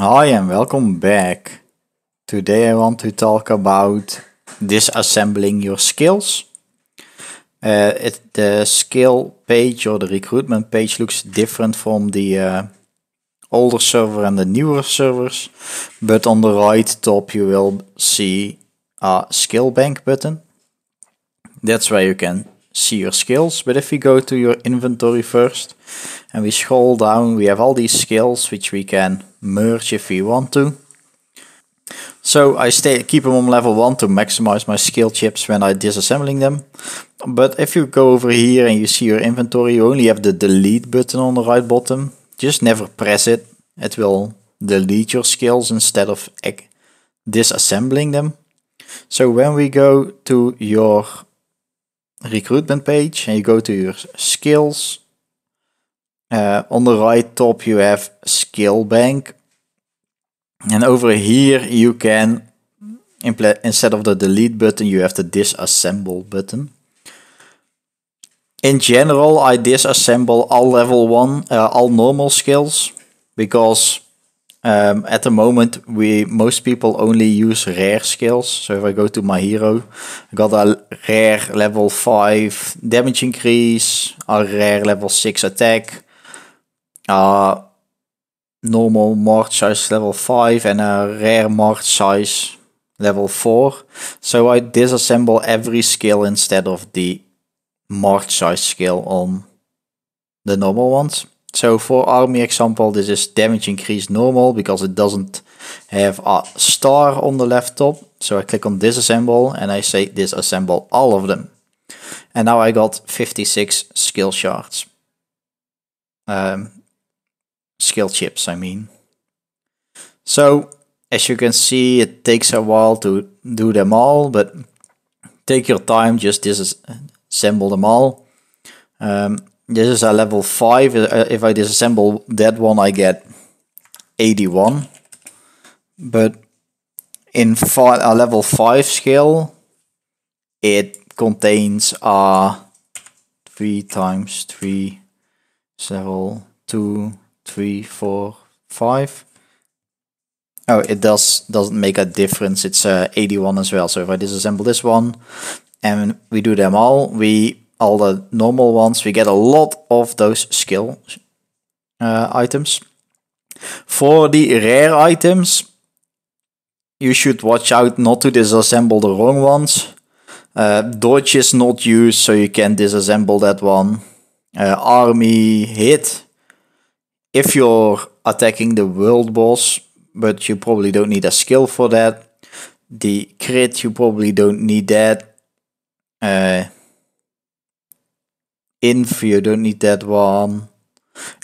Hi and welcome back. Today I want to talk about disassembling your skills. Uh, it, the skill page or the recruitment page looks different from the uh, older server and the newer servers, but on the right top you will see a skill bank button. That's where you can see your skills. But if we go to your inventory first and we scroll down, we have all these skills which we can merge if we want to. So I stay keep them on level 1 to maximize my skill chips when I disassembling them. But if you go over here and you see your inventory, you only have the delete button on the right bottom. Just never press it. It will delete your skills instead of disassembling them. So when we go to your recruitment page and you go to your skills. Uh, on the right top you have skill bank. And over here you can, instead of the delete button, you have the disassemble button. In general, I disassemble all level one, uh, all normal skills, because Um, at the moment, we most people only use rare skills. So if I go to my hero, I got a rare level 5 damage increase, a rare level 6 attack, a normal march size level 5, and a rare march size level 4. So I disassemble every skill instead of the march size skill on the normal ones. So for army example, this is damage increase normal because it doesn't have a star on the left top. So I click on disassemble and I say disassemble all of them. And now I got 56 skill shards. Um, skill chips, I mean. So as you can see, it takes a while to do them all, but take your time, just disassemble them all. Um, this is a level 5. Uh, uh, if I disassemble that one, I get 81. But in five, a level 5 scale, it contains a uh, 3 times 3, several 2, 3, 4, 5. Oh, it does, doesn't make a difference. It's uh, 81 as well. So if I disassemble this one and we do them all, we all the normal ones. We get a lot of those skill uh, items. For the rare items, you should watch out not to disassemble the wrong ones. Uh, dodge is not used, so you can disassemble that one. Uh, army hit. If you're attacking the world boss, but you probably don't need a skill for that. The crit, you probably don't need that. Uh, you don't need that one.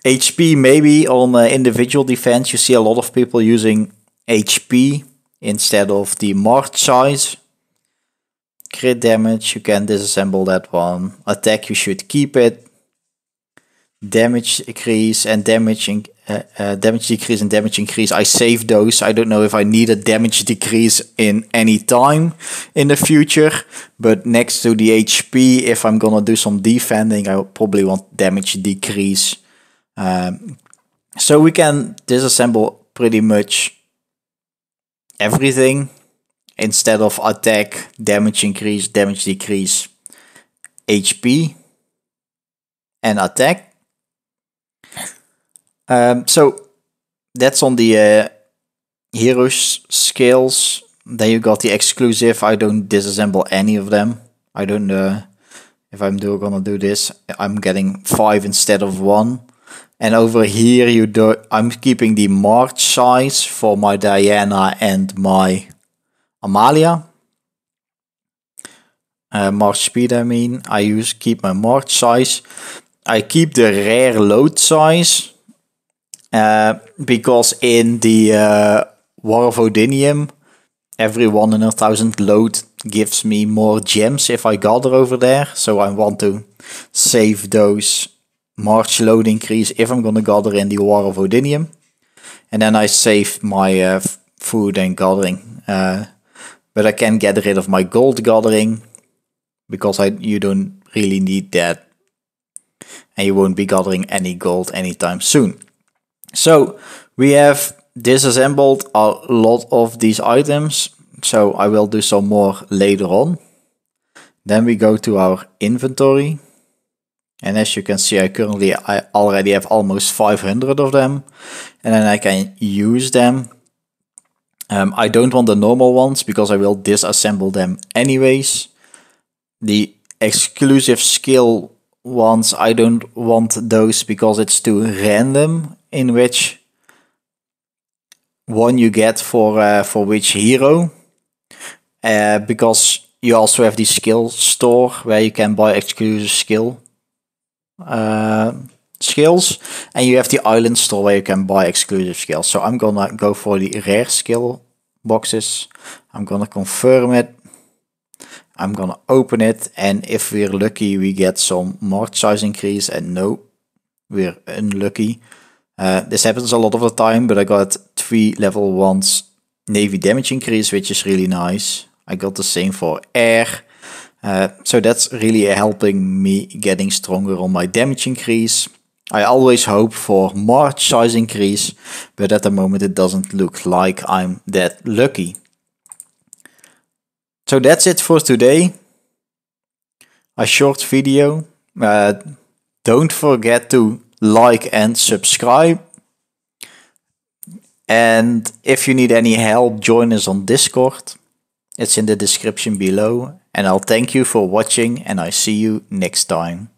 HP maybe on uh, individual defense. You see a lot of people using HP instead of the marked size. Crit damage, you can disassemble that one. Attack, you should keep it. Damage increase and damage in uh, uh, damage decrease and damage increase. I save those. I don't know if I need a damage decrease in any time in the future, but next to the HP, if I'm gonna do some defending, I probably want damage decrease. Um, so we can disassemble pretty much everything instead of attack, damage increase, damage decrease, HP, and attack. Um, so that's on the uh, heroes scales. Then you got the exclusive. I don't disassemble any of them. I don't. know if I'm do, gonna do this, I'm getting five instead of one. And over here, you do. I'm keeping the march size for my Diana and my Amalia. Uh, speed, I mean. I use keep my march size. I keep the rare load size Eh, because in the uh, War of Odinium, every thousand load gives me more gems if I gather over there. So I want to save those March load increase if I'm going to gather in the War of Odinium. And then I save my uh, food and gathering. Uh, but I can get rid of my gold gathering because I you don't really need that. And you won't be gathering any gold anytime soon. So we have disassembled a lot of these items. So I will do some more later on. Then we go to our inventory. And as you can see, I currently I already have almost 500 of them. And then I can use them. Um, I don't want the normal ones because I will disassemble them anyways. The exclusive skill ones, I don't want those because it's too random in which one you get for uh, for which hero uh, because you also have the skill store where you can buy exclusive skill uh, skills and you have the island store where you can buy exclusive skills so i'm gonna go for the rare skill boxes i'm gonna confirm it i'm gonna open it and if we're lucky we get some mark size increase and no we're unlucky uh, this happens a lot of the time, but I got three level ones navy damage increase, which is really nice. I got the same for air. Uh, so that's really helping me getting stronger on my damage increase. I always hope for March size increase, but at the moment it doesn't look like I'm that lucky. So that's it for today. A short video. Uh, don't forget to like and subscribe. And if you need any help, join us on Discord. It's in the description below. And I'll thank you for watching and I see you next time.